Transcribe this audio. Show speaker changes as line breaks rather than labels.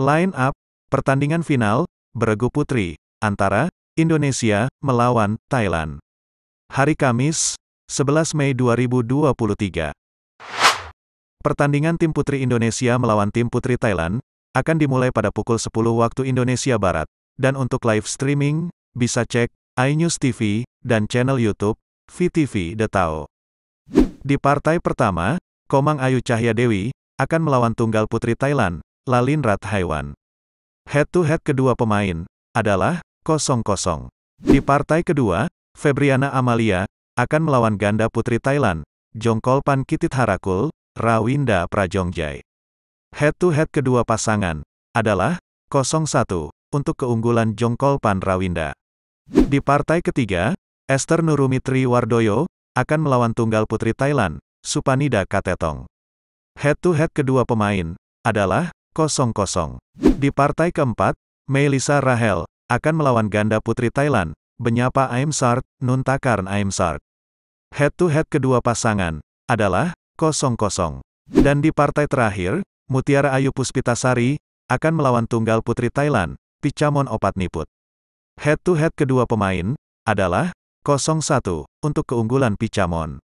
Line up, pertandingan final, beregu putri, antara Indonesia melawan Thailand. Hari Kamis, 11 Mei 2023. Pertandingan tim putri Indonesia melawan tim putri Thailand akan dimulai pada pukul 10 waktu Indonesia Barat. Dan untuk live streaming, bisa cek iNews TV dan channel YouTube VTV The Tao. Di partai pertama, Komang Ayu Cahya Dewi akan melawan tunggal putri Thailand, Lalin Haiwan. Head-to-head kedua pemain adalah 0-0. Di partai kedua, Febriana Amalia akan melawan ganda putri Thailand, Jongkolpan Kitit Harakul, Rawinda Prajongjai. Head-to-head kedua pasangan adalah 0-1 untuk keunggulan Jongkol Pan Rawinda. Di partai ketiga, Esther Nurumitri Wardoyo akan melawan tunggal putri Thailand, Supanida Katetong. Head-to-head -head kedua pemain adalah di partai keempat, Melissa Rahel akan melawan ganda putri Thailand, Benyapa Aimsart, Nuntakarn Aimsart. Head-to-head kedua pasangan adalah 0-0. Dan di partai terakhir, Mutiara Ayu Puspitasari akan melawan tunggal putri Thailand, Picamon Opatniput. Head-to-head kedua pemain adalah 0-1 untuk keunggulan Picamon.